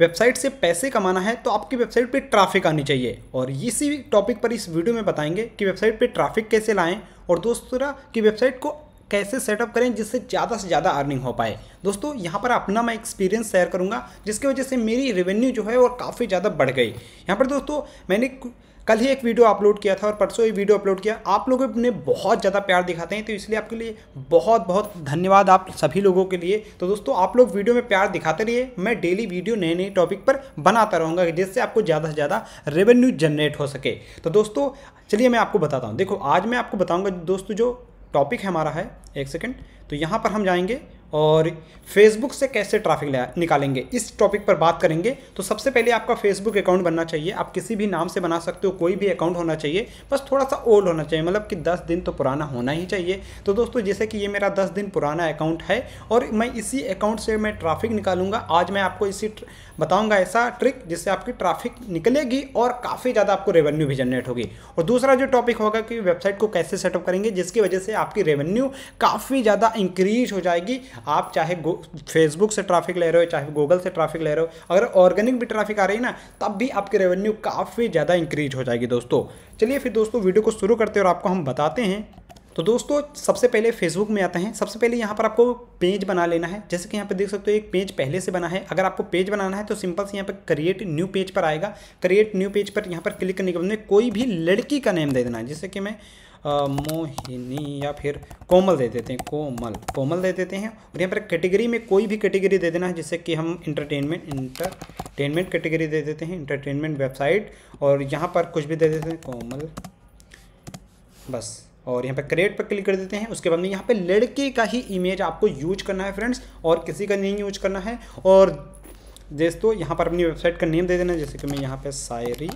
Website से पैसे कमाना है तो आपकी वेबसाइट पे ट्रैफिक आनी चाहिए और इसी टॉपिक पर इस वीडियो में बताएंगे कि वेबसाइट पे ट्रैफिक कैसे लाएं और दूसरा कि वेबसाइट को कैसे सेटअप करें जिससे ज़्यादा से ज़्यादा अर्निंग हो पाए दोस्तों यहाँ पर अपना मैं एक्सपीरियंस शेयर करूँगा जिसकी वजह से मेरी रेवेन्यू जो है और काफ़ी ज़्यादा बढ़ गई यहाँ पर दोस्तों मैंने कल ही एक वीडियो अपलोड किया था और परसों ही वीडियो अपलोड किया आप लोग ने बहुत ज़्यादा प्यार दिखाते हैं तो इसलिए आपके लिए बहुत बहुत धन्यवाद आप सभी लोगों के लिए तो दोस्तों आप लोग वीडियो में प्यार दिखाते रहिए मैं डेली वीडियो नए नए टॉपिक पर बनाता रहूँगा जिससे आपको ज़्यादा से ज़्यादा रेवेन्यू जनरेट हो सके तो दोस्तों चलिए मैं आपको बताता हूँ देखो आज मैं आपको बताऊँगा दोस्तों जो टॉपिक हमारा है एक सेकेंड तो यहाँ पर हम जाएंगे और फेसबुक से कैसे ट्रैफिक निकालेंगे इस टॉपिक पर बात करेंगे तो सबसे पहले आपका फेसबुक अकाउंट बनना चाहिए आप किसी भी नाम से बना सकते हो कोई भी अकाउंट होना चाहिए बस थोड़ा सा ओल्ड होना चाहिए मतलब कि 10 दिन तो पुराना होना ही चाहिए तो दोस्तों जैसे कि ये मेरा 10 दिन पुराना अकाउंट है और मैं इसी अकाउंट से मैं ट्राफिक निकालूंगा आज मैं आपको इसी बताऊंगा ऐसा ट्रिक जिससे आपकी ट्रैफिक निकलेगी और काफ़ी ज़्यादा आपको रेवेन्यू भी जनरेट होगी और दूसरा जो टॉपिक होगा कि वेबसाइट को कैसे सेटअप करेंगे जिसकी वजह से आपकी रेवेन्यू काफ़ी ज़्यादा इंक्रीज हो जाएगी आप चाहे फेसबुक से ट्राफिक ले रहे हो चाहे गूगल से ट्राफिक ले रहे हो अगर ऑर्गेनिक भी ट्राफिक आ रही है ना तब भी आपकी रेवेन्यू काफ़ी ज़्यादा इंक्रीज हो जाएगी दोस्तों चलिए फिर दोस्तों वीडियो को शुरू करते हैं और आपको हम बताते हैं तो दोस्तों सबसे पहले फेसबुक में आते हैं सबसे पहले यहाँ पर आपको पेज बना लेना है जैसे कि यहाँ पर देख सकते हो एक पेज पहले से बना है अगर आपको पेज बनाना है तो सिंपल से यहाँ पर क्रिएट न्यू पेज पर आएगा क्रिएट न्यू पेज पर यहाँ पर क्लिक करने के बाद में कोई भी लड़की का नेम दे देना है जैसे कि मैं मोहिनी या फिर कोमल दे देते हैं कोमल कोमल दे देते हैं और यहाँ पर कैटेगरी में कोई भी कैटेगरी दे देना है जैसे कि हम इंटरटेनमेंट इंटरटेनमेंट कैटेगरी दे देते हैं इंटरटेनमेंट वेबसाइट और यहाँ पर कुछ भी दे देते हैं कोमल बस और यहाँ पे क्रिएट पर क्लिक कर देते हैं उसके बाद में यहाँ पे लड़के का ही इमेज आपको यूज करना है फ्रेंड्स और किसी का नहीं यूज करना है और दोस्तों यहाँ पर अपनी वेबसाइट का नेम दे देना जैसे कि मैं यहाँ पे Sairi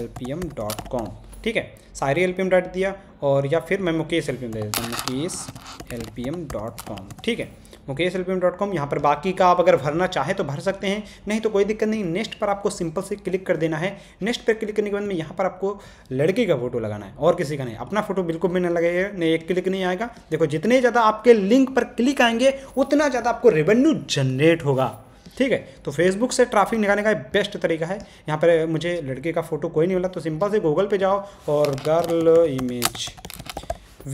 L P M dot com ठीक है Sairi L P M dot दिया और या फिर मैं मुकेश एल पी एम दे देता हूँ Mukesh L P M dot com ठीक है मुकेश एल डॉट कॉम यहाँ पर बाकी का आप अगर भरना चाहे तो भर सकते हैं नहीं तो कोई दिक्कत नहीं नेक्स्ट पर आपको सिंपल से क्लिक कर देना है नेक्स्ट पर क्लिक करने के बाद में यहाँ पर आपको लड़के का फोटो लगाना है और किसी का नहीं अपना फोटो बिल्कुल भी नहीं लगेगा नहीं एक क्लिक नहीं आएगा देखो जितने ज़्यादा आपके लिंक पर क्लिक आएंगे उतना ज़्यादा आपको रेवेन्यू जनरेट होगा ठीक है तो फेसबुक से ट्रैफिक निकालने का बेस्ट तरीका है यहाँ पर मुझे लड़के का फोटो कोई नहीं मिला तो सिंपल से गूगल पे जाओ और girl image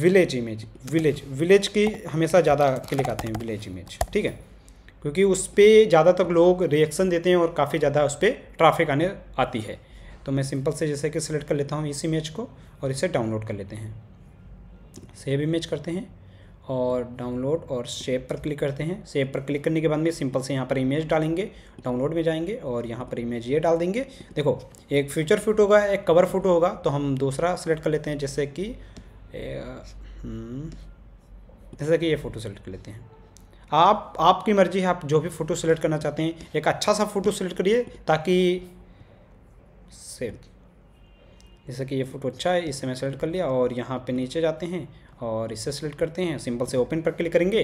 village image village village की हमेशा ज़्यादा क्लिक आते हैं विलेज इमेज ठीक है क्योंकि उस पर ज़्यादातर लोग रिएक्शन देते हैं और काफ़ी ज़्यादा उस पर ट्राफिक आने आती है तो मैं सिंपल से जैसे कि सिलेक्ट कर लेता हूँ इस इमेज को और इसे डाउनलोड कर लेते हैं सेव इमेज करते हैं और डाउनलोड और सेव पर क्लिक करते हैं सेव पर क्लिक करने के बाद में सिंपल से यहाँ पर इमेज डालेंगे डाउनलोड में जाएंगे और यहाँ पर इमेज ये डाल देंगे देखो एक फ्यूचर फोटो होगा एक कवर फोटो होगा तो हम दूसरा सेलेक्ट कर लेते हैं जैसे कि हम्म। जैसा कि ये फ़ोटो सेलेक्ट कर लेते हैं आप आपकी मर्ज़ी है आप जो भी फ़ोटो सेलेक्ट करना चाहते हैं एक अच्छा सा फ़ोटो सेलेक्ट करिए ताकि सेव जैसे कि ये फ़ोटो अच्छा है इसे मैं सेलेक्ट कर लिया और यहाँ पे नीचे जाते हैं और इसे सेलेक्ट करते हैं सिंपल से ओपन पर क्लिक करेंगे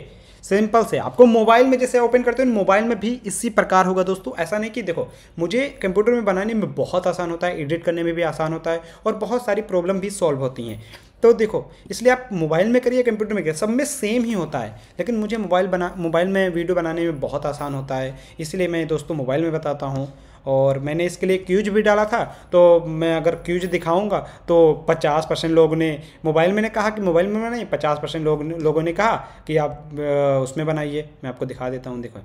सिंपल से आपको मोबाइल में जैसे ओपन करते हैं मोबाइल में भी इसी प्रकार होगा दोस्तों ऐसा नहीं कि देखो मुझे कंप्यूटर में बनाने में बहुत आसान होता है एडिट करने में भी आसान होता है और बहुत सारी प्रॉब्लम भी सॉल्व होती हैं तो देखो इसलिए आप मोबाइल में करिए कंप्यूटर में करिए सब में सेम ही होता है लेकिन मुझे मोबाइल बना मोबाइल में वीडियो बनाने में बहुत आसान होता है इसलिए मैं दोस्तों मोबाइल में बताता हूँ और मैंने इसके लिए क्यूज भी डाला था तो मैं अगर क्यूज दिखाऊंगा तो 50 परसेंट लोगों ने मोबाइल में ने कहा कि मोबाइल में बनाइए 50 परसेंट लोग लोगों ने कहा कि आप उसमें बनाइए मैं आपको दिखा देता हूँ देखो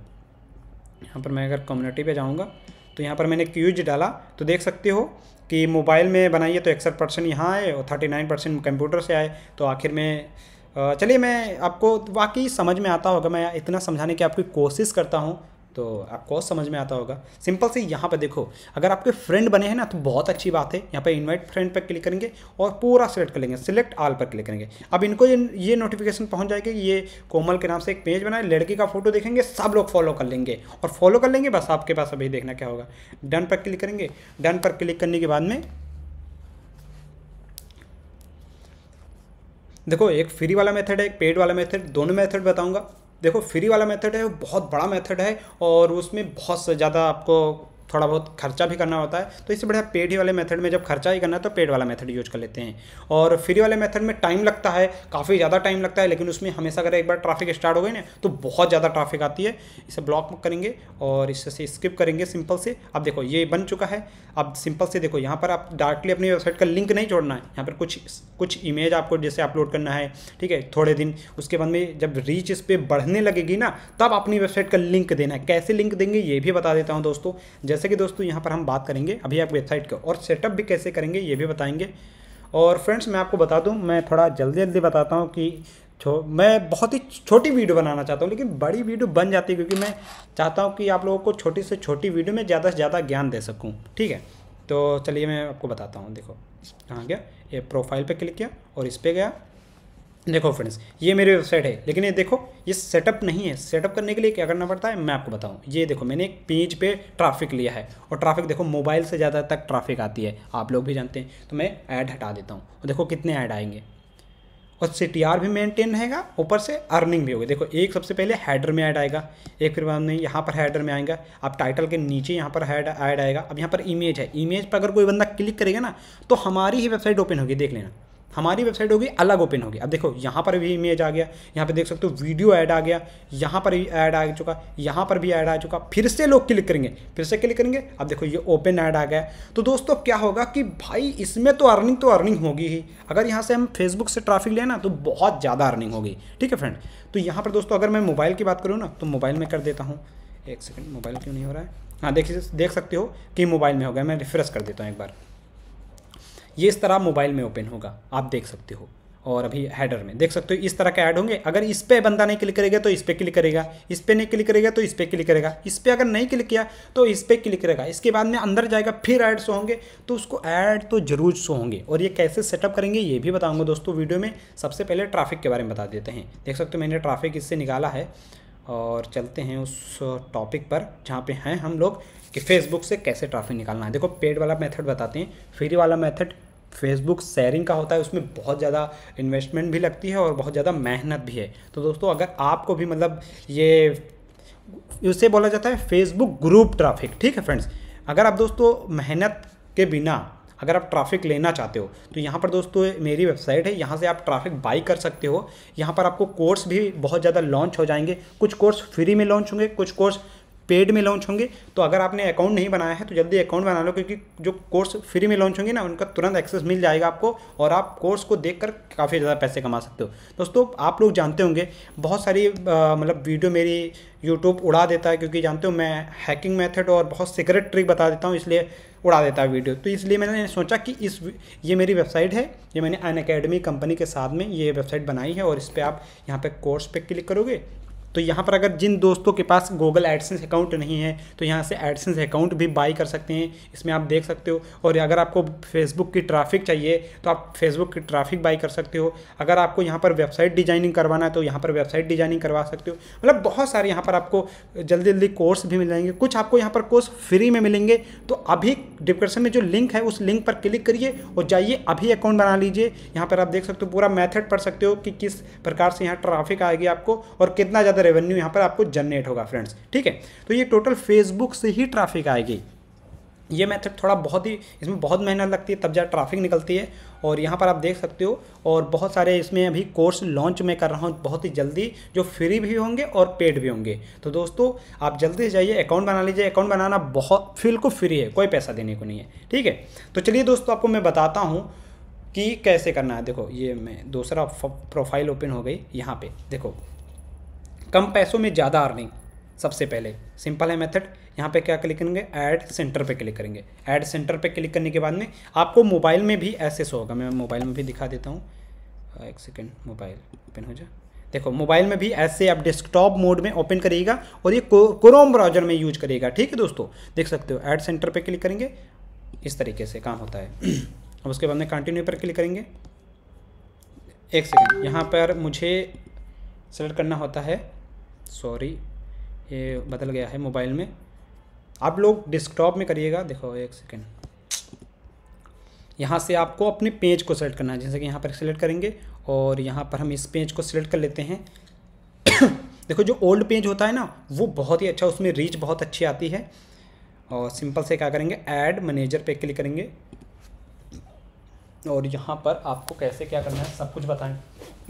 यहाँ पर मैं अगर कम्युनिटी पे जाऊँगा तो यहाँ पर मैंने क्यूज डाला तो देख सकते हो कि मोबाइल में बनाइए तो इकसठ परसेंट यहाँ आए और थर्टी नाइन परसेंट कंप्यूटर से आए तो आखिर में चलिए मैं आपको वाकई समझ में आता होगा मैं इतना समझाने की आपकी कोशिश करता हूँ तो आपको समझ में आता होगा सिंपल से यहाँ पर देखो अगर आपके फ्रेंड बने हैं ना तो बहुत अच्छी बात है यहाँ पर इन्वाइट फ्रेंड पर क्लिक करेंगे और पूरा सिलेक्ट कर लेंगे सिलेक्ट आल पर क्लिक करेंगे अब इनको ये नोटिफिकेशन पहुँच जाएगी ये कोमल के नाम से एक पेज बनाए लड़की का फोटो देखेंगे सब लोग फॉलो कर लेंगे और फॉलो कर लेंगे बस आपके पास अभी देखना क्या होगा डन पर क्लिक करेंगे डन पर क्लिक करने के बाद में देखो एक फ्री वाला मेथड है एक पेड वाला मेथड दोनों मेथड बताऊंगा देखो फ्री वाला मेथड है वो बहुत बड़ा मेथड है और उसमें बहुत ज़्यादा आपको थोड़ा बहुत खर्चा भी करना होता है तो इससे बढ़िया पेड ही वाले मेथड में जब खर्चा ही करना है तो पेड वाला मेथड यूज कर लेते हैं और फ्री वाले मेथड में टाइम लगता है काफ़ी ज़्यादा टाइम लगता है लेकिन उसमें हमेशा अगर एक बार ट्राफिक स्टार्ट हो गई ना तो बहुत ज़्यादा ट्राफिक आती है इसे ब्लॉक करेंगे और इससे स्किप करेंगे सिंपल से अब देखो ये बन चुका है अब सिंपल से देखो यहाँ पर आप डायरेक्टली अपनी वेबसाइट का लिंक नहीं छोड़ना है यहाँ पर कुछ कुछ इमेज आपको जैसे अपलोड करना है ठीक है थोड़े दिन उसके बाद में जब रीच इस पर बढ़ने लगेगी ना तब अपनी वेबसाइट का लिंक देना है कैसे लिंक देंगे ये भी बता देता हूँ दोस्तों जैसे जैसे कि दोस्तों यहाँ पर हम बात करेंगे अभी आप वेबसाइट के और सेटअप भी कैसे करेंगे ये भी बताएंगे और फ्रेंड्स मैं आपको बता दूँ मैं थोड़ा जल्दी जल्दी बताता हूँ कि छो मैं बहुत ही छोटी वीडियो बनाना चाहता हूँ लेकिन बड़ी वीडियो बन जाती है क्योंकि मैं चाहता हूँ कि आप लोगों को छोटी से छोटी वीडियो में ज़्यादा से ज़्यादा ज्ञान दे सकूँ ठीक है तो चलिए मैं आपको बताता हूँ देखो कहाँ गया ये प्रोफाइल पे क्लिक किया और इस पर गया देखो फ्रेंड्स ये मेरी वेबसाइट है लेकिन ये देखो ये सेटअप नहीं है सेटअप करने के लिए क्या करना पड़ता है मैं आपको बताऊं ये देखो मैंने एक पेज पे ट्रैफिक लिया है और ट्रैफिक देखो मोबाइल से ज़्यादा तक ट्रैफिक आती है आप लोग भी जानते हैं तो मैं ऐड हटा देता हूँ और देखो कितने ऐड आएंगे और सी भी मेनटेन रहेगा ऊपर से अर्निंग भी होगी देखो एक सबसे पहले हैडर में ऐड आएगा एक फिर बाद में यहाँ पर हैडर में आएगा अब टाइटल के नीचे यहाँ पर हैड ऐड आएगा अब यहाँ पर इमेज है इमेज पर अगर कोई बंदा क्लिक करेगा ना तो हमारी ही वेबसाइट ओपन होगी देख लेना हमारी वेबसाइट होगी अलग ओपन होगी अब देखो यहाँ पर भी इमेज आ गया यहाँ पे देख सकते हो वीडियो ऐड आ गया यहाँ पर भी ऐड आ चुका यहाँ पर भी ऐड आ चुका फिर से लोग क्लिक करेंगे फिर से क्लिक करेंगे अब देखो ये ओपन ऐड आ गया तो दोस्तों क्या होगा कि भाई इसमें तो अर्निंग तो अर्निंग होगी ही अगर यहाँ से हम फेसबुक से ट्राफिक लेना तो बहुत ज़्यादा अर्निंग होगी ठीक है फ्रेंड तो यहाँ पर दोस्तों अगर मैं मोबाइल की बात करूँ ना तो मोबाइल में कर देता हूँ एक सेकेंड मोबाइल क्यों नहीं हो रहा है हाँ देख देख सकते हो कि मोबाइल में हो गया मैं रिफ्रेश कर देता हूँ एक बार ये इस तरह मोबाइल में ओपन होगा आप देख सकते हो और अभी हैडर में देख सकते हो इस तरह के ऐड होंगे अगर इस पर बंदा नहीं क्लिक करेगा तो इस पर क्लिक करेगा इस पर नहीं क्लिक करेगा तो इस पर क्लिक करेगा इस पर अगर नहीं क्लिक किया तो इस पर क्लिक करेगा इसके बाद में अंदर जाएगा फिर ऐड शो होंगे तो उसको ऐड तो जरूर शो होंगे और ये कैसे सेटअप करेंगे ये भी बताऊँगा दोस्तों वीडियो में सबसे पहले ट्राफिक के बारे में बता देते हैं देख सकते हो मैंने ट्राफिक इससे निकाला है और चलते हैं उस टॉपिक पर जहाँ पे हैं हम लोग कि फेसबुक से कैसे ट्रैफिक निकालना है देखो पेड वाला मेथड बताते हैं फ्री वाला मेथड फेसबुक शेयरिंग का होता है उसमें बहुत ज़्यादा इन्वेस्टमेंट भी लगती है और बहुत ज़्यादा मेहनत भी है तो दोस्तों अगर आपको भी मतलब ये उसे बोला जाता है फेसबुक ग्रुप ट्रैफिक ठीक है फ्रेंड्स अगर आप दोस्तों मेहनत के बिना अगर आप ट्रैफिक लेना चाहते हो तो यहाँ पर दोस्तों मेरी वेबसाइट है यहाँ से आप ट्रैफिक बाई कर सकते हो यहाँ पर आपको कोर्स भी बहुत ज़्यादा लॉन्च हो जाएंगे कुछ कोर्स फ्री में लॉन्च होंगे कुछ कोर्स पेड में लॉन्च होंगे तो अगर आपने अकाउंट नहीं बनाया है तो जल्दी अकाउंट बना लो क्योंकि जो कोर्स फ्री में लॉन्च होंगे ना उनका तुरंत एक्सेस मिल जाएगा आपको और आप कोर्स को देख कर काफ़ी ज़्यादा पैसे कमा सकते हो दोस्तों आप लोग जानते होंगे बहुत सारी मतलब वीडियो मेरी यूट्यूब उड़ा देता है क्योंकि जानते हो मैं हैकिंग मैथड और बहुत सीक्रेट ट्रिक बता देता हूँ इसलिए उड़ा देता है वीडियो तो इसलिए मैंने सोचा कि इस ये मेरी वेबसाइट है ये मैंने अन कंपनी के साथ में ये वेबसाइट बनाई है और इस पर आप यहाँ पर कोर्स पे क्लिक करोगे तो यहाँ पर अगर जिन दोस्तों के पास गूगल एडसेंस अकाउंट नहीं है तो यहाँ से एडसेंस अकाउंट भी बाई कर सकते हैं इसमें आप देख सकते हो और अगर आपको फेसबुक की ट्रैफिक चाहिए तो आप फेसबुक की ट्रैफिक बाई कर सकते हो अगर आपको यहाँ पर वेबसाइट डिजाइनिंग करवाना है तो यहाँ पर वेबसाइट डिजाइनिंग करवा सकते हो मतलब बहुत सारे यहाँ पर आपको जल्दी जल्दी कोर्स भी मिल जाएंगे कुछ आपको यहाँ पर कोर्स फ्री में मिलेंगे तो अभी डिस्क्रिप्शन में जो लिंक है उस लिंक पर क्लिक करिए और जाइए अभी अकाउंट बना लीजिए यहाँ पर आप देख सकते हो पूरा मैथड पढ़ सकते हो कि किस प्रकार से यहाँ ट्राफिक आएगी आपको और कितना ज़्यादा रेवेन्यू यहाँ पर आपको जनरेट होगा फ्रेंड्स ठीक है तो ये टोटल फेसबुक से ही ट्रैफिक आएगी ये मेथड थोड़ा बहुत ही इसमें बहुत मेहनत लगती है तब जा ट्रैफिक निकलती है और यहाँ पर आप देख सकते हो और बहुत सारे इसमें अभी कोर्स लॉन्च में कर रहा हूँ बहुत ही जल्दी जो फ्री भी होंगे और पेड भी होंगे तो दोस्तों आप जल्दी से जाइए अकाउंट बना लीजिए अकाउंट बनाना बहुत बिल्कुल फ्री है कोई पैसा देने को नहीं है ठीक है तो चलिए दोस्तों आपको मैं बताता हूँ कि कैसे करना है देखो ये मैं दूसरा प्रोफाइल ओपन हो गई यहाँ पे देखो कम पैसों में ज़्यादा अर्निंग सबसे पहले सिंपल है मेथड यहाँ पे क्या क्लिक करेंगे ऐड सेंटर पे क्लिक करेंगे ऐड सेंटर पे क्लिक करने के बाद में आपको मोबाइल में भी ऐसे सो होगा मैं मोबाइल में भी दिखा देता हूँ हाँ, एक सेकेंड मोबाइल ओपन हो जाए देखो मोबाइल में भी ऐसे आप डेस्कटॉप मोड में ओपन करिएगा और ये क्रोम ब्राउजर में यूज करिएगा ठीक है दोस्तों देख सकते हो ऐड सेंटर पर क्लिक करेंगे इस तरीके से काम होता है अब उसके बाद में कंटिन्यू पर क्लिक करेंगे एक सेकेंड यहाँ पर मुझे सेलेक्ट करना होता है सॉरी ये बदल गया है मोबाइल में आप लोग डेस्कटॉप में करिएगा देखो एक सेकेंड यहाँ से आपको अपने पेज को सेलेक्ट करना है जैसे कि यहाँ पर सेलेक्ट करेंगे और यहाँ पर हम इस पेज को सिलेक्ट कर लेते हैं देखो जो ओल्ड पेज होता है ना वो बहुत ही अच्छा उसमें रीच बहुत अच्छी आती है और सिंपल से क्या करेंगे ऐड मैनेजर पे क्लिक करेंगे और यहाँ पर आपको कैसे क्या करना है सब कुछ बताएं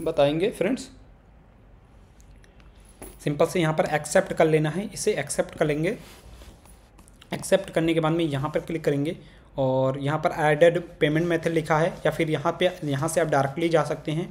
बताएंगे फ्रेंड्स सिंपल से यहाँ पर एक्सेप्ट कर लेना है इसे एक्सेप्ट कर लेंगे एक्सेप्ट करने के बाद में यहाँ पर क्लिक करेंगे और यहाँ पर एडेड पेमेंट मेथड लिखा है या फिर यहाँ पे यहाँ से आप डायरेक्टली जा सकते हैं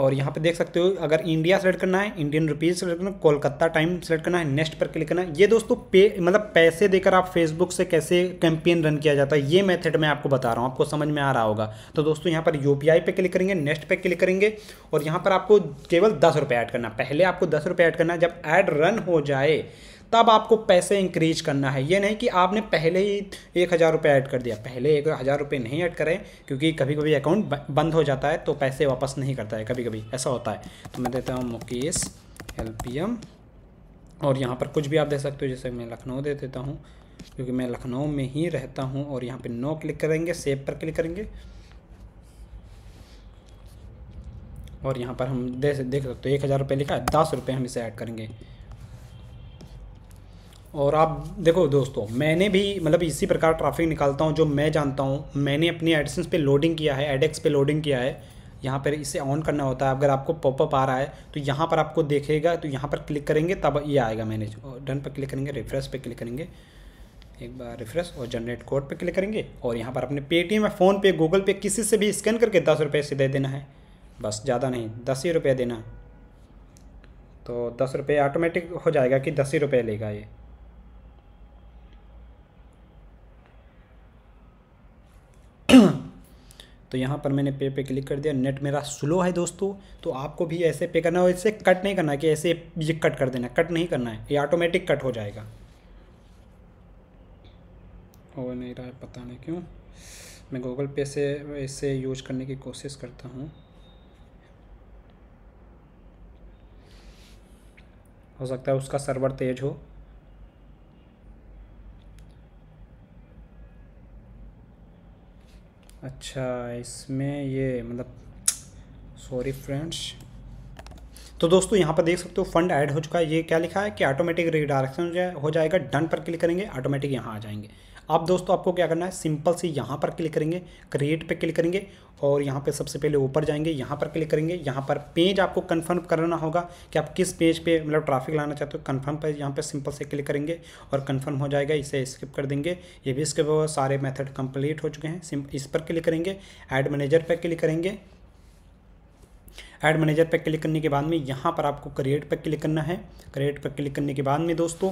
और यहाँ पे देख सकते हो अगर इंडिया सेलेक्ट करना है इंडियन रुपीज़ सेलेक्ट करना कोलकाता टाइम सेलेक्ट करना है नेक्स्ट पर क्लिक करना है ये दोस्तों पे मतलब पैसे देकर आप फेसबुक से कैसे कैंपेन रन किया जाता है ये मेथड मैं आपको बता रहा हूँ आपको समझ में आ रहा होगा तो दोस्तों यहाँ पर यू पी आई पे क्लिक करेंगे नेक्स्ट पर क्लिक करेंगे और यहाँ पर आपको केवल दस रुपये ऐड करना पहले आपको दस रुपये ऐड करना जब ऐड रन हो जाए तब आपको पैसे इंक्रीज करना है ये नहीं कि आपने पहले ही एक हज़ार रुपये ऐड कर दिया पहले एक हज़ार रुपये नहीं ऐड करें क्योंकि कभी कभी अकाउंट बंद हो जाता है तो पैसे वापस नहीं करता है कभी कभी ऐसा होता है तो मैं देता हूँ मुकेश एल और यहाँ पर कुछ भी आप दे सकते हो जैसे मैं लखनऊ दे देता हूँ क्योंकि मैं लखनऊ में ही रहता हूँ और यहाँ पर नो क्लिक करेंगे सेब पर क्लिक करेंगे और यहाँ पर हम देख सकते हो एक हज़ार रुपये लिखा है दस रुपये हम इसे ऐड करेंगे और आप देखो दोस्तों मैंने भी मतलब इसी प्रकार ट्रैफिक निकालता हूँ जो मैं जानता हूँ मैंने अपनी एडिसन्स पे लोडिंग किया है एडेक्स पे लोडिंग किया है यहाँ पर इसे ऑन करना होता है अगर आपको पॉपअप आ रहा है तो यहाँ पर आपको देखेगा तो यहाँ पर क्लिक करेंगे तब ये आएगा मैनेज डन पर क्लिक करेंगे रिफ्रेश पर क्लिक करेंगे एक बार रिफ्रेश और जनरेट कोड पर क्लिक करेंगे और यहाँ पर अपने पेटीएम या फ़ोनपे गूगल पे किसी से भी स्कैन करके दस रुपये से दे देना है बस ज़्यादा नहीं दस ही रुपये देना तो दस रुपये ऑटोमेटिक हो जाएगा कि दस ही रुपये लेगा ये तो यहाँ पर मैंने पे पे क्लिक कर दिया नेट मेरा स्लो है दोस्तों तो आपको भी ऐसे पे करना है और इसे कट नहीं करना है कि ऐसे ये कट कर देना कट नहीं करना है ये ऑटोमेटिक कट हो जाएगा हो नहीं रहा है पता नहीं क्यों मैं गूगल पे से इसे यूज करने की कोशिश करता हूँ हो सकता है उसका सर्वर तेज हो अच्छा इसमें ये मतलब सॉरी फ्रेंड्स तो दोस्तों यहाँ पर देख सकते हो फंड ऐड हो चुका है ये क्या लिखा है कि ऑटोमेटिक रिडायरेक्शन हो जाएगा डन पर क्लिक करेंगे ऑटोमेटिक यहाँ आ जाएंगे अब दोस्तों आपको क्या करना है सिंपल से यहाँ पर क्लिक करेंगे क्रिएट पे क्लिक करेंगे और यहाँ पे सबसे पहले ऊपर जाएंगे यहाँ पर क्लिक करेंगे यहाँ पर पेज आपको कंफर्म करना होगा कि आप किस पेज पे मतलब ट्रैफिक लाना चाहते हो कंफर्म पर यहाँ पे सिंपल से क्लिक करेंगे और कंफर्म हो जाएगा इसे स्किप कर देंगे ये भी इसके सारे मेथड कंप्लीट हो चुके हैं इस पर क्लिक करेंगे एड मैनेजर पर क्लिक करेंगे एड मैनेजर पर क्लिक करने के बाद में यहाँ पर आपको क्रिएट पर क्लिक करना है क्रिएट पर क्लिक करने के बाद में दोस्तों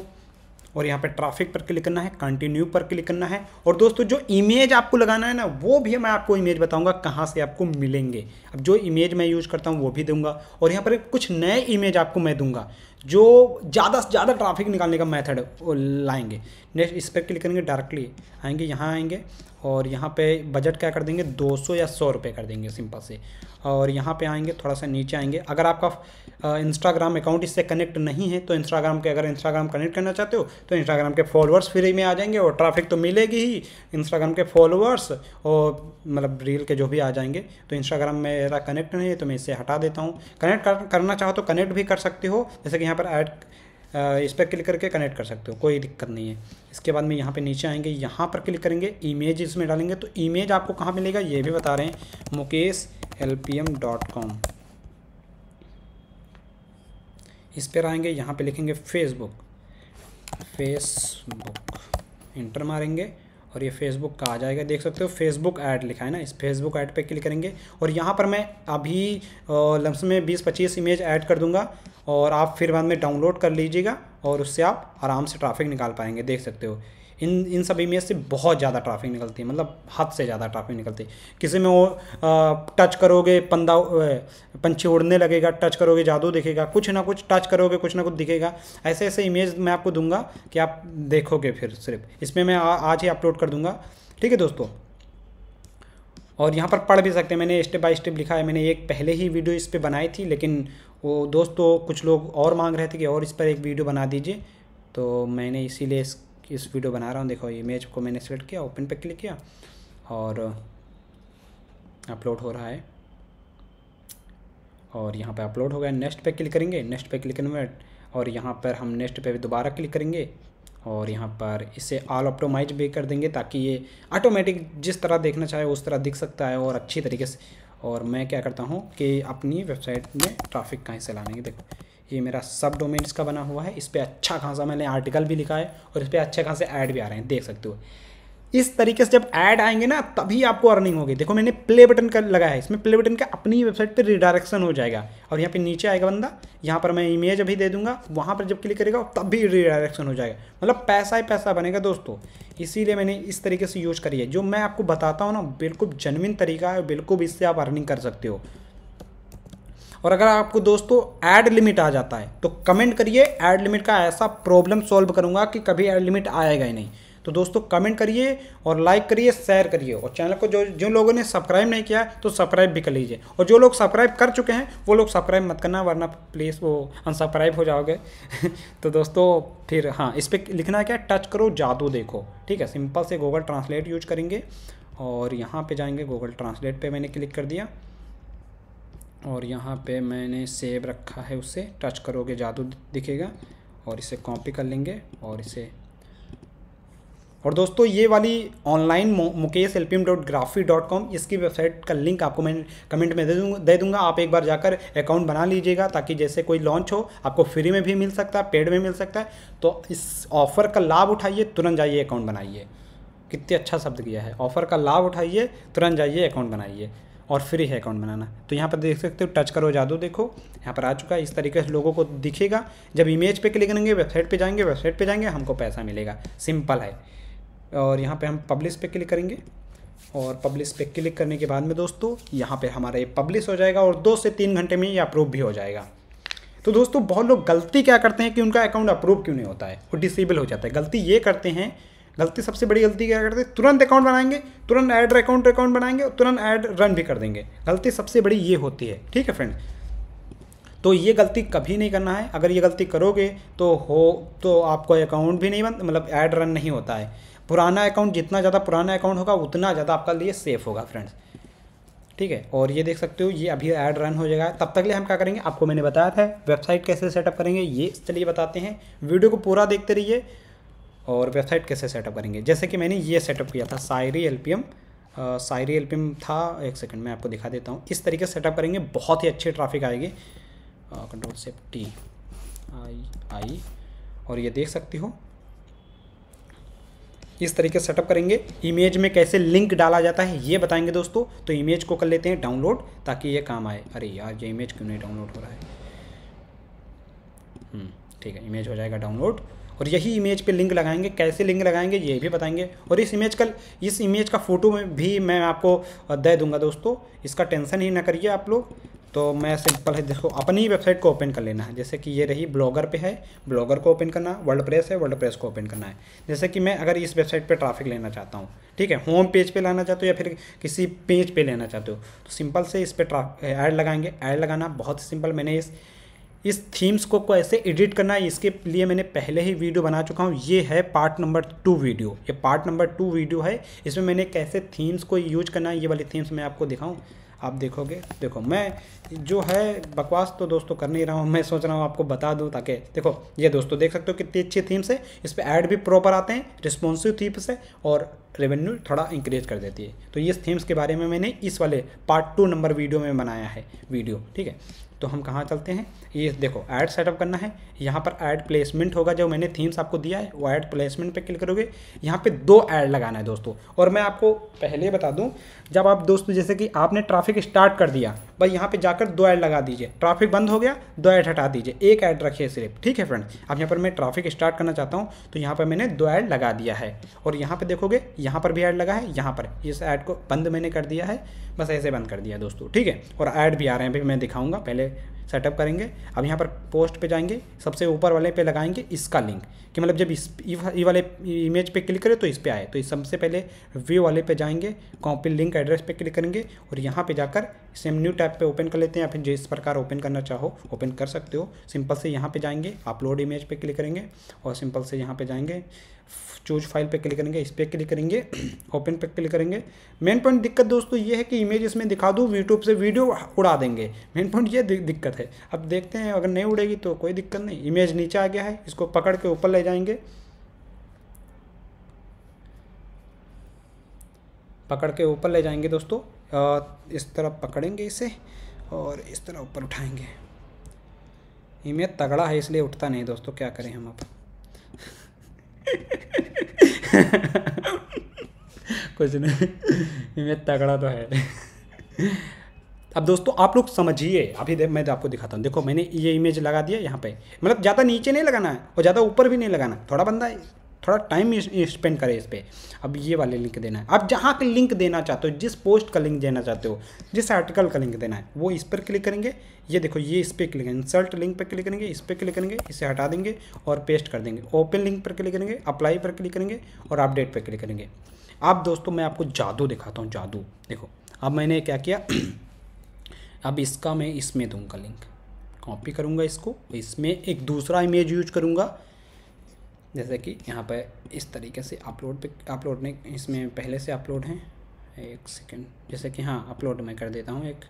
और यहाँ पे ट्रैफिक पर क्लिक करना है कंटिन्यू पर क्लिक करना है और दोस्तों जो इमेज आपको लगाना है ना वो भी मैं आपको इमेज बताऊंगा कहाँ से आपको मिलेंगे अब जो इमेज मैं यूज़ करता हूँ वो भी दूंगा और यहाँ पर कुछ नए इमेज आपको मैं दूंगा जो ज़्यादा से ज़्यादा ट्रैफिक निकालने का मेथड लाएंगे नेक्स्ट इस पर क्लिक करेंगे डायरेक्टली आएंगे यहाँ आएंगे और यहाँ पे बजट क्या कर देंगे 200 या सौ रुपये कर देंगे सिंपल से और यहाँ पे आएंगे थोड़ा सा नीचे आएंगे अगर आपका इंस्टाग्राम अकाउंट इससे कनेक्ट नहीं है तो इंस्टाग्राम के अगर इंस्टाग्राम कनेक्ट करना चाहते हो तो इंस्टाग्राम के फॉलोअर्स फ्री में आ जाएंगे और ट्रैफिक तो मिलेगी ही इंस्टाग्राम के फॉलोअर्स और मतलब रील के जो भी आ जाएंगे तो इंस्टाग्राम मेरा कनेक्ट नहीं है तो मैं इसे हटा देता हूँ कनेक्ट करना चाहो तो कनेक्ट भी कर सकते हो जैसे कि यहाँ पर ऐड इस पर क्लिक करके कनेक्ट कर सकते हो कोई दिक्कत नहीं है इसके बाद में यहाँ पे नीचे आएंगे यहाँ पर क्लिक करेंगे इमेज इसमें डालेंगे तो इमेज आपको कहाँ मिलेगा ये भी बता रहे हैं Mukesh L P M dot com इस पर आएंगे यहाँ पे लिखेंगे फेसबुक फेसबुक इंटर मारेंगे और ये फेसबुक का आ जाएगा देख सकते हो फेसबुक ऐड लिखा है ना इस फेसबुक ऐड पे क्लिक करेंगे और यहाँ पर मैं अभी लम्स में 20-25 इमेज ऐड कर दूंगा और आप फिर बाद में डाउनलोड कर लीजिएगा और उससे आप आराम से ट्रैफिक निकाल पाएंगे देख सकते हो इन इन सब इमेज से बहुत ज़्यादा ट्रैफिक निकलती है मतलब हद से ज़्यादा ट्रैफिक निकलती है किसी में वो टच करोगे पंदा पंछी उड़ने लगेगा टच करोगे जादू दिखेगा कुछ ना कुछ टच करोगे कुछ ना कुछ दिखेगा ऐसे ऐसे इमेज मैं आपको दूंगा कि आप देखोगे फिर सिर्फ इसमें मैं आ, आज ही अपलोड कर दूंगा ठीक है दोस्तों और यहाँ पर पढ़ भी सकते हैं मैंने स्टेप बाय स्टेप लिखा है मैंने एक पहले ही वीडियो इस पर बनाई थी लेकिन वो दोस्तों कुछ लोग और मांग रहे थे कि और इस पर एक वीडियो बना दीजिए तो मैंने इसीलिए इस इस वीडियो बना रहा हूँ देखो इमेज को मैंने सेलेक्ट किया ओपन पे क्लिक किया और अपलोड हो रहा है और यहाँ पे अपलोड हो गया नेक्स्ट पे क्लिक करेंगे नेक्स्ट पे क्लिक करने में और यहाँ पर हम नेक्स्ट पे भी दोबारा क्लिक करेंगे और यहाँ पर इसे ऑल ऑप्टोमाइज भी कर देंगे ताकि ये ऑटोमेटिक जिस तरह देखना चाहे उस तरह दिख सकता है और अच्छी तरीके से और मैं क्या करता हूँ कि अपनी वेबसाइट में ट्रैफिक कहीं से लाने की देखो ये मेरा सब डोमेन्स का बना हुआ है इस पर अच्छा खासा मैंने आर्टिकल भी लिखा है और इस पर अच्छे खासे ऐड भी आ रहे हैं देख सकते हो इस तरीके से जब ऐड आएंगे ना तभी आपको अर्निंग होगी देखो मैंने प्ले बटन का लगाया है इसमें प्ले बटन का अपनी वेबसाइट पर रिडायरेक्शन हो जाएगा और यहाँ पे नीचे आएगा बंदा यहाँ पर मैं इमेज अभी दे दूंगा वहाँ पर जब क्लिक करेगा तब भी रिडायरेक्शन हो जाएगा मतलब पैसा ही पैसा बनेगा दोस्तों इसीलिए मैंने इस तरीके से यूज़ करी है जो मैं आपको बताता हूँ ना बिल्कुल जनविन तरीका है बिल्कुल इससे आप अर्निंग कर सकते हो और अगर आपको दोस्तों ऐड लिमिट आ जाता है तो कमेंट करिए ऐड लिमिट का ऐसा प्रॉब्लम सॉल्व करूँगा कि कभी ऐड लिमिट आएगा ही नहीं तो दोस्तों कमेंट करिए और लाइक करिए शेयर करिए और चैनल को जो जिन लोगों ने सब्सक्राइब नहीं किया तो सब्सक्राइब भी कर लीजिए और जो लोग सब्सक्राइब कर चुके हैं वो लोग सब्सक्राइब मत करना वरना प्लीज़ वो अनसब्सक्राइब हो जाओगे तो दोस्तों फिर हाँ इस पर लिखना क्या टच करो जादू देखो ठीक है सिंपल से गूगल ट्रांसलेट यूज करेंगे और यहाँ पे जाएंगे गूगल ट्रांसलेट पे मैंने क्लिक कर दिया और यहाँ पे मैंने सेव रखा है उसे टच करोगे जादू दिखेगा और इसे कॉपी कर लेंगे और इसे और दोस्तों ये वाली online Mukesh L dot graphy dot com इसकी वेबसाइट का लिंक आपको मैं कमेंट में दे दूंगा दे दूंगा आप एक बार जाकर अकाउंट बना लीजिएगा ताकि जैसे कोई लॉन्च हो आपको फ्री में भी मिल सकता है पेड में मिल सकता है तो इस ऑफ़र का लाभ उठाइए तुरंत जाइए अकाउंट बनाइए कितने अच्छा शब्द किया है ऑफ़र का लाभ उठाइए तुरंत जाइए अकाउंट बनाइए और फ्री है अकाउंट बनाना तो यहाँ पर देख सकते हो टच करो जादू देखो यहाँ पर आ चुका है इस तरीके से लोगों को दिखेगा जब इमेज पे क्लिक करेंगे वेबसाइट पे जाएंगे वेबसाइट पे जाएंगे हमको पैसा मिलेगा सिंपल है और यहाँ पे हम पब्लिश पे क्लिक करेंगे और पब्लिश पे क्लिक करने के बाद में दोस्तों यहाँ पर हमारा ये पब्लिश हो जाएगा और दो से तीन घंटे में ये अप्रूव भी हो जाएगा तो दोस्तों बहुत लोग गलती क्या करते हैं कि उनका अकाउंट अप्रूव क्यों नहीं होता है वो डिसेबल हो जाता है गलती ये करते हैं गलती सबसे बड़ी गलती क्या करते हैं तुरंत अकाउंट बनाएंगे तुरंत ऐड अकाउंट अकाउंट बनाएंगे और तुरंत ऐड रन भी कर देंगे गलती सबसे बड़ी ये होती है ठीक है फ्रेंड तो ये गलती कभी नहीं करना है अगर ये गलती करोगे तो हो तो आपको अकाउंट भी नहीं बन मतलब ऐड रन नहीं होता है पुराना अकाउंट जितना ज़्यादा पुराना अकाउंट होगा उतना ज़्यादा आपका लिए सेफ होगा फ्रेंड्स ठीक है और ये देख सकते हो ये अभी ऐड रन हो जाएगा तब तक लिए हम क्या करेंगे आपको मैंने बताया था वेबसाइट कैसे सेटअप करेंगे ये चलिए बताते हैं वीडियो को पूरा देखते रहिए और वेबसाइट कैसे सेटअप करेंगे जैसे कि मैंने ये सेटअप किया था सायरी एल पी एम सायरी एल पी एम था एक सेकंड मैं आपको दिखा देता हूँ इस तरीके से सेटअप करेंगे बहुत ही अच्छी ट्रैफिक आएगी कंट्रोल से टी आई आई और ये देख सकती हो इस तरीके से सेटअप करेंगे इमेज में कैसे लिंक डाला जाता है ये बताएंगे दोस्तों तो इमेज को कर लेते हैं डाउनलोड ताकि ये काम आए अरे यार ये इमेज क्यों नहीं डाउनलोड हो रहा है हम्म, ठीक है इमेज हो जाएगा डाउनलोड और यही इमेज पे लिंक लगाएंगे कैसे लिंक लगाएंगे ये भी बताएंगे और इस इमेज का इस इमेज का फ़ोटो में भी मैं आपको दे दूंगा दोस्तों इसका टेंशन ही ना करिए आप लोग तो मैं सिंपल है देखो अपनी वेबसाइट को ओपन कर लेना है जैसे कि ये रही ब्लॉगर पे है ब्लॉगर को ओपन करना वर्ल्ड प्रेस है वर्ल्ड प्रेस को ओपन करना है जैसे कि मैं अगर इस वेबसाइट पे ट्रैफिक लेना चाहता हूँ ठीक है होम पेज पे लाना चाहते हो या फिर किसी पेज पे लेना चाहते हो तो सिंपल से इस पर ऐड लगाएंगे ऐड लगाना बहुत सिंपल मैंने इस इस थीम्स को कैसे एडिट करना है इसके लिए मैंने पहले ही वीडियो बना चुका हूँ ये है पार्ट नंबर टू वीडियो ये पार्ट नंबर टू वीडियो है इसमें मैंने कैसे थीम्स को यूज करना है ये वाली थीम्स मैं आपको दिखाऊँ आप देखोगे देखो मैं जो है बकवास तो दोस्तों कर नहीं रहा हूँ मैं सोच रहा हूँ आपको बता दूँ ताकि देखो ये दोस्तों देख सकते हो कितनी अच्छी थीम्स है इस पर ऐड भी प्रॉपर आते हैं रिस्पॉन्सिव थीम्स है और रेवेन्यू थोड़ा इंक्रीज कर देती है तो ये थीम्स के बारे में मैंने इस वाले पार्ट टू नंबर वीडियो में बनाया है वीडियो ठीक है तो हम कहाँ चलते हैं ये देखो ऐड सेटअप करना है यहाँ पर ऐड प्लेसमेंट होगा जो मैंने थीम्स आपको दिया है वो ऐड प्लेसमेंट पे क्लिक करोगे यहाँ पे दो ऐड लगाना है दोस्तों और मैं आपको पहले बता दूँ जब आप दोस्तों जैसे कि आपने ट्रैफिक स्टार्ट कर दिया भाई यहाँ पर जाकर दो ऐड लगा दीजिए ट्राफिक बंद हो गया दो ऐड हटा दीजिए एक ऐड रखिए सिर्फ ठीक है फ्रेंड अब यहाँ पर मैं ट्राफिक स्टार्ट करना चाहता हूँ तो यहाँ पर मैंने दो ऐड लगा दिया है और यहाँ पर देखोगे यहाँ पर भी ऐड लगा है यहाँ पर इस ऐड को बंद मैंने कर दिया है बस ऐसे बंद कर दिया दोस्तों ठीक है और ऐड भी आ रहे हैं भी मैं दिखाऊंगा पहले सेटअप करेंगे अब यहाँ पर पोस्ट पे जाएंगे सबसे ऊपर वाले पे लगाएंगे इसका लिंक कि मतलब जब इस ये वाले इमेज पे क्लिक करें तो इस पर आए तो इस सबसे पहले व्यू वाले पे जाएंगे कॉपी लिंक एड्रेस पे क्लिक करेंगे और यहाँ पे जाकर इसे हम न्यू टैब पे ओपन कर लेते हैं या फिर जिस प्रकार ओपन करना चाहो ओपन कर सकते हो सिंपल से यहाँ पे जाएंगे अपलोड इमेज पे क्लिक करेंगे और सिंपल से यहाँ पे जाएंगे चूज फाइल पे क्लिक करेंगे इस पर क्लिक करेंगे ओपन पे क्लिक करेंगे मेन पॉइंट दिक्कत दोस्तों ये है कि इमेज इसमें दिखा दूँ यूट्यूब से वीडियो उड़ा देंगे मेन पॉइंट ये दिक्कत है अब देखते हैं अगर नहीं उड़ेगी तो कोई दिक्कत नहीं इमेज नीचे आ गया है इसको पकड़ के ऊपर ले जाएंगे पकड़ के ऊपर ले जाएंगे दोस्तों इस तरह पकड़ेंगे इसे और इस तरह ऊपर उठाएंगे हिमिया तगड़ा है इसलिए उठता नहीं दोस्तों क्या करें हम अब कुछ नहीं हिमिया तगड़ा तो है अब दोस्तों आप लोग समझिए अभी मैं आपको दिखाता हूँ देखो मैंने ये इमेज लगा दिया यहाँ पे मतलब ज़्यादा नीचे नहीं लगाना है और ज़्यादा ऊपर भी नहीं लगाना थोड़ा बंदा है थोड़ा टाइम स्पेंड करें इस पर अब ये वाले लिंक देना है आप जहाँ का लिंक देना चाहते हो जिस पोस्ट का लिंक देना चाहते हो जिस आर्टिकल का लिंक देना है वो इस पर क्लिक करेंगे ये देखो ये इस पर क्लिक इंसर्ट लिंक पर क्लिक करेंगे इस पर क्लिक करेंगे इसे हटा देंगे और पेस्ट कर देंगे ओपन लिंक पर क्लिक करेंगे अप्लाई पर क्लिक करेंगे और अपडेट पर क्लिक करेंगे अब दोस्तों मैं आपको जादू दिखाता हूँ जादू देखो अब मैंने क्या किया अब इसका मैं इसमें दूंगा लिंक कॉपी करूंगा इसको इसमें एक दूसरा इमेज यूज करूंगा जैसे कि यहाँ पर इस तरीके से अपलोड पे अपलोड ने इसमें पहले से अपलोड हैं एक सेकेंड जैसे कि हाँ अपलोड मैं कर देता हूँ एक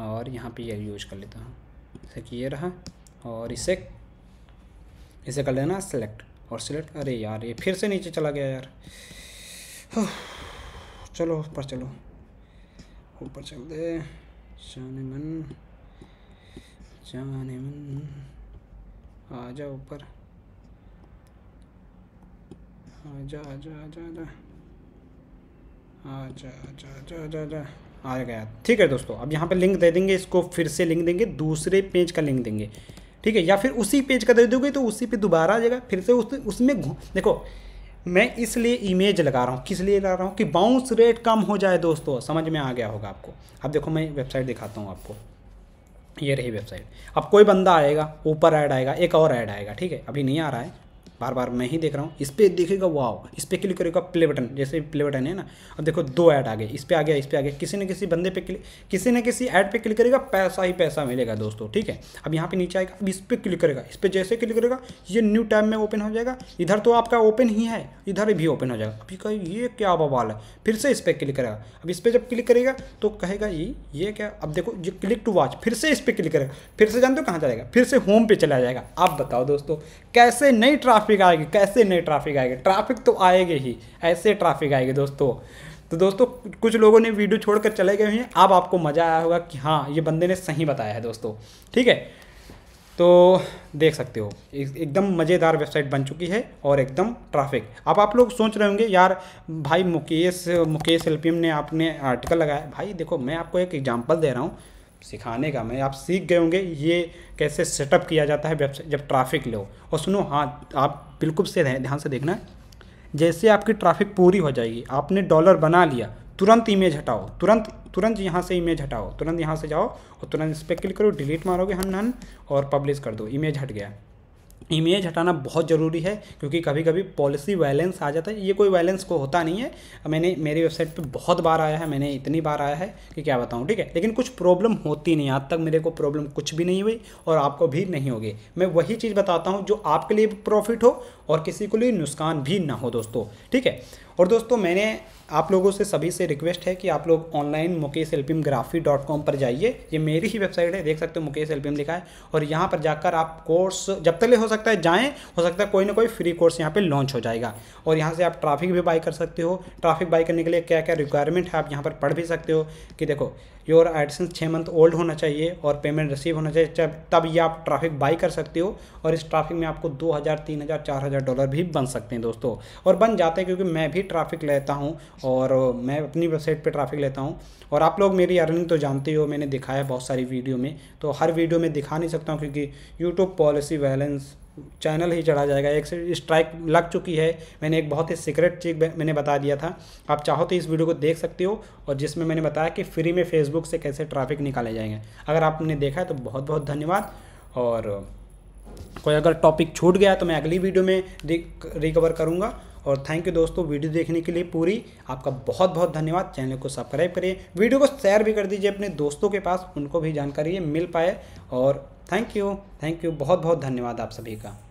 और यहाँ पे ये यूज कर लेता हूँ जैसे कि ये रहा और इसे इसे कर लेना सेलेक्ट और सिलेक्ट अरे यार ये फिर से नीचे चला गया यार हाँ, चलो ऊपर चलो ऊपर चल दे जाने मन जाने मन आ जाओ ऊपर आ गया ठीक है दोस्तों अब यहाँ पे लिंक दे देंगे इसको फिर से लिंक देंगे दूसरे पेज का लिंक देंगे ठीक है या फिर उसी पेज का दे दोगे तो उसी पे दोबारा आ जाएगा फिर से उस उसमें देखो मैं इसलिए इमेज लगा रहा हूँ किस लिए लगा रहा हूँ कि बाउंस रेट कम हो जाए दोस्तों समझ में आ गया होगा आपको अब देखो मैं वेबसाइट दिखाता हूँ आपको ये रही वेबसाइट अब कोई बंदा आएगा ऊपर ऐड आएगा एक और ऐड आएगा ठीक है अभी नहीं आ रहा है बार बार मैं ही देख रहा हूँ इस पर देखेगा वाओ इस पर क्लिक करेगा प्ले बटन जैसे प्ले बटन है ना अब देखो दो ऐड आ गए इस पर आ गया इस पर आ गया किसी न किसी बंदे पे क्लिक किसी न किसी ऐड पे क्लिक करेगा पैसा ही पैसा मिलेगा दोस्तों ठीक है अब यहाँ पे नीचे आएगा अब इस पर क्लिक करेगा इस पर जैसे क्लिक करेगा ये न्यू टाइम में ओपन हो जाएगा इधर तो आपका ओपन ही है इधर भी ओपन हो जाएगा अभी कहे ये क्या बवाल है फिर से इस पर क्लिक करेगा अब इस पर जब क्लिक करेगा तो कहेगा ये ये क्या अब देखो ये क्लिक टू वॉच फिर से इस पर क्लिक करेगा फिर से जानते हो कहाँ जाएगा फिर से होम पे चला जाएगा आप बताओ दोस्तों कैसे नई ट्राफिक ट्राफिक आएगी कैसे नहीं ट्राफिक आएगी ट्राफिक तो आएगी ही ऐसे ट्राफिक आएगी दोस्तों तो दोस्तों कुछ लोगों ने वीडियो छोड़कर चले गए हैं अब आपको मज़ा आया होगा कि हाँ ये बंदे ने सही बताया है दोस्तों ठीक है तो देख सकते हो एकदम मज़ेदार वेबसाइट बन चुकी है और एकदम ट्रैफिक अब आप लोग सोच रहे होंगे यार भाई मुकेश मुकेश एल ने आपने आर्टिकल लगाया भाई देखो मैं आपको एक एग्जाम्पल दे रहा हूँ सिखाने का मैं आप सीख गए होंगे ये कैसे सेटअप किया जाता है वेबसाइट जब ट्रैफिक लो और सुनो हाँ आप बिल्कुल से ध्यान से देखना जैसे आपकी ट्रैफिक पूरी हो जाएगी आपने डॉलर बना लिया तुरंत इमेज हटाओ तुरंत तुरंत यहाँ से इमेज हटाओ तुरंत यहाँ से जाओ और तुरंत इस पर क्लिक करो डिलीट मारोगे हम हन और पब्लिश कर दो इमेज हट गया इमेज हटाना बहुत ज़रूरी है क्योंकि कभी कभी पॉलिसी वायलेंस आ जाता है ये कोई वायलेंस को होता नहीं है मैंने मेरी वेबसाइट पे बहुत बार आया है मैंने इतनी बार आया है कि क्या बताऊँ ठीक है लेकिन कुछ प्रॉब्लम होती नहीं आज तक मेरे को प्रॉब्लम कुछ भी नहीं हुई और आपको भी नहीं होगी मैं वही चीज़ बताता हूँ जो आपके लिए प्रॉफिट हो और किसी के लिए नुकसान भी ना हो दोस्तों ठीक है और दोस्तों मैंने आप लोगों से सभी से रिक्वेस्ट है कि आप लोग online Mukesh L graphy dot com पर जाइए ये मेरी ही वेबसाइट है देख सकते हो मुकेश एल लिखा है और यहाँ पर जाकर आप कोर्स जब तक ले हो सकता है जाएँ हो सकता है कोई ना कोई फ्री कोर्स यहाँ पर लॉन्च हो जाएगा और यहाँ से आप ट्रैफिक भी बाई कर सकते हो ट्रैफिक बाई करने के लिए क्या क्या रिक्वायरमेंट है आप यहाँ पर पढ़ भी सकते हो कि देखो योर एडिसंस छः मंथ ओल्ड होना चाहिए और पेमेंट रिसीव होना चाहिए तब ये आप ट्रैफिक बाई कर सकते हो और इस ट्रैफिक में आपको दो हज़ार तीन हज़ार चार हज़ार डॉलर भी बन सकते हैं दोस्तों और बन जाते हैं क्योंकि मैं भी ट्रैफिक लेता हूँ और मैं अपनी वेबसाइट पर ट्रैफिक लेता हूँ और आप लोग मेरी अर्निंग तो जानते हो मैंने दिखाया बहुत सारी वीडियो में तो हर वीडियो में दिखा नहीं सकता हूँ क्योंकि यूट्यूब पॉलिसी बैलेंस चैनल ही चढ़ा जाएगा एक से स्ट्राइक लग चुकी है मैंने एक बहुत ही सीक्रेट चीज मैंने बता दिया था आप चाहो तो इस वीडियो को देख सकते हो और जिसमें मैंने बताया कि फ्री में फेसबुक से कैसे ट्रैफिक निकाले जाएंगे अगर आपने देखा है तो बहुत बहुत धन्यवाद और कोई अगर टॉपिक छूट गया तो मैं अगली वीडियो में रिकवर करूँगा और थैंक यू दोस्तों वीडियो देखने के लिए पूरी आपका बहुत बहुत धन्यवाद चैनल को सब्सक्राइब करिए वीडियो को शेयर भी कर दीजिए अपने दोस्तों के पास उनको भी जानकारी मिल पाए और थैंक यू थैंक यू बहुत बहुत धन्यवाद आप सभी का